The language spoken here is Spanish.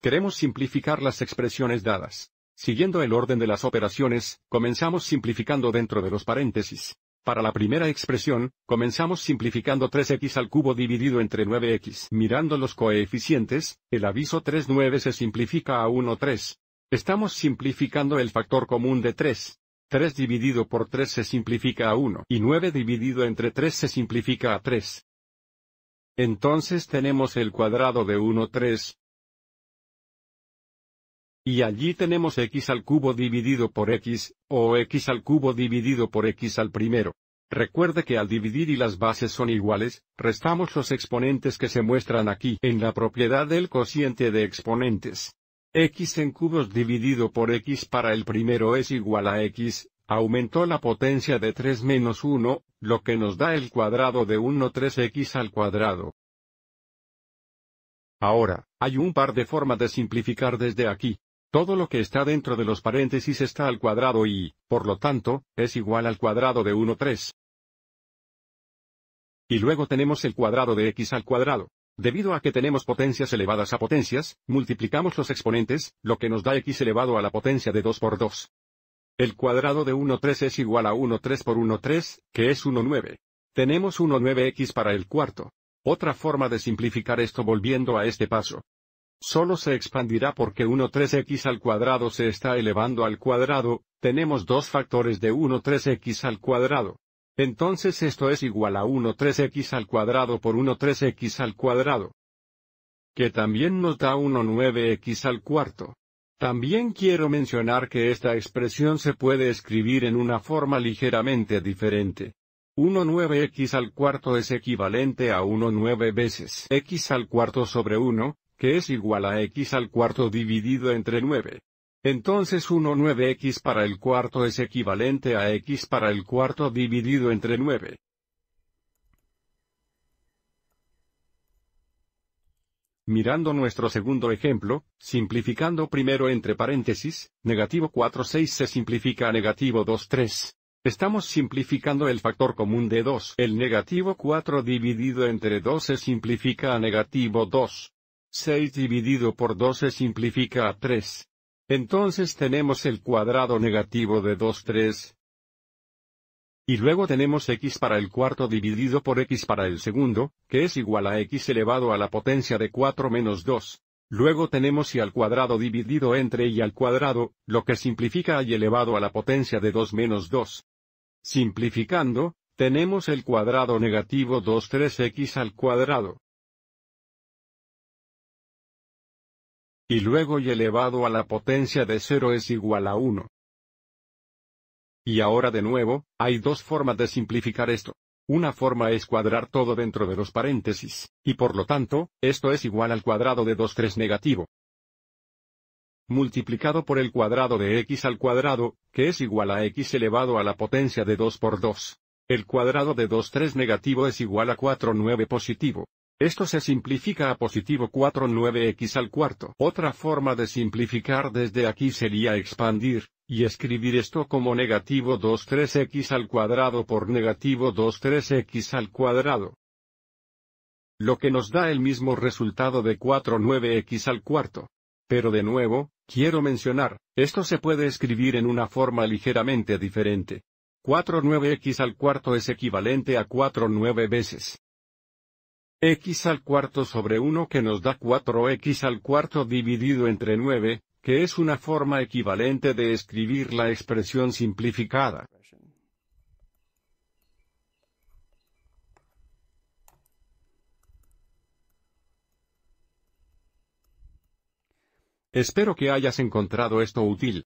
Queremos simplificar las expresiones dadas. Siguiendo el orden de las operaciones, comenzamos simplificando dentro de los paréntesis. Para la primera expresión, comenzamos simplificando 3x al cubo dividido entre 9x. Mirando los coeficientes, el aviso 3 9 se simplifica a 1 3. Estamos simplificando el factor común de 3. 3 dividido por 3 se simplifica a 1 y 9 dividido entre 3 se simplifica a 3. Entonces tenemos el cuadrado de 1 3, y allí tenemos x al cubo dividido por x, o x al cubo dividido por x al primero. Recuerde que al dividir y las bases son iguales, restamos los exponentes que se muestran aquí en la propiedad del cociente de exponentes. x en cubos dividido por x para el primero es igual a x, aumentó la potencia de 3 menos 1, lo que nos da el cuadrado de 1 3x al cuadrado. Ahora, hay un par de formas de simplificar desde aquí. Todo lo que está dentro de los paréntesis está al cuadrado y, por lo tanto, es igual al cuadrado de 1 3. Y luego tenemos el cuadrado de x al cuadrado. Debido a que tenemos potencias elevadas a potencias, multiplicamos los exponentes, lo que nos da x elevado a la potencia de 2 por 2. El cuadrado de 1 3 es igual a 1 3 por 1 3, que es 1 9. Tenemos 1 9x para el cuarto. Otra forma de simplificar esto volviendo a este paso, Solo se expandirá porque 1,3x al cuadrado se está elevando al cuadrado, tenemos dos factores de 1,3x al cuadrado. Entonces esto es igual a 1,3x al cuadrado por 1,3x al cuadrado. Que también nos da 1,9x al cuarto. También quiero mencionar que esta expresión se puede escribir en una forma ligeramente diferente. 1,9x al cuarto es equivalente a 1,9 veces x al cuarto sobre 1, que es igual a x al cuarto dividido entre 9. Entonces 1 9x para el cuarto es equivalente a x para el cuarto dividido entre 9. Mirando nuestro segundo ejemplo, simplificando primero entre paréntesis, negativo 4 6 se simplifica a negativo 2 3. Estamos simplificando el factor común de 2. El negativo 4 dividido entre 2 se simplifica a negativo 2. 6 dividido por 12 simplifica a 3. Entonces tenemos el cuadrado negativo de 2 3. Y luego tenemos x para el cuarto dividido por x para el segundo, que es igual a x elevado a la potencia de 4 menos 2. Luego tenemos y al cuadrado dividido entre y al cuadrado, lo que simplifica a y elevado a la potencia de 2 menos 2. Simplificando, tenemos el cuadrado negativo 2 3x al cuadrado. y luego y elevado a la potencia de 0 es igual a 1. Y ahora de nuevo, hay dos formas de simplificar esto. Una forma es cuadrar todo dentro de los paréntesis, y por lo tanto, esto es igual al cuadrado de 2 3 negativo. Multiplicado por el cuadrado de x al cuadrado, que es igual a x elevado a la potencia de 2 por 2. El cuadrado de 2 3 negativo es igual a 4 9 positivo. Esto se simplifica a positivo 49x al cuarto. Otra forma de simplificar desde aquí sería expandir, y escribir esto como negativo 23x al cuadrado por negativo 23x al cuadrado. Lo que nos da el mismo resultado de 49x al cuarto. Pero de nuevo, quiero mencionar, esto se puede escribir en una forma ligeramente diferente. 49x al cuarto es equivalente a 4 49 veces x al cuarto sobre 1 que nos da 4x al cuarto dividido entre 9, que es una forma equivalente de escribir la expresión simplificada. Espero que hayas encontrado esto útil.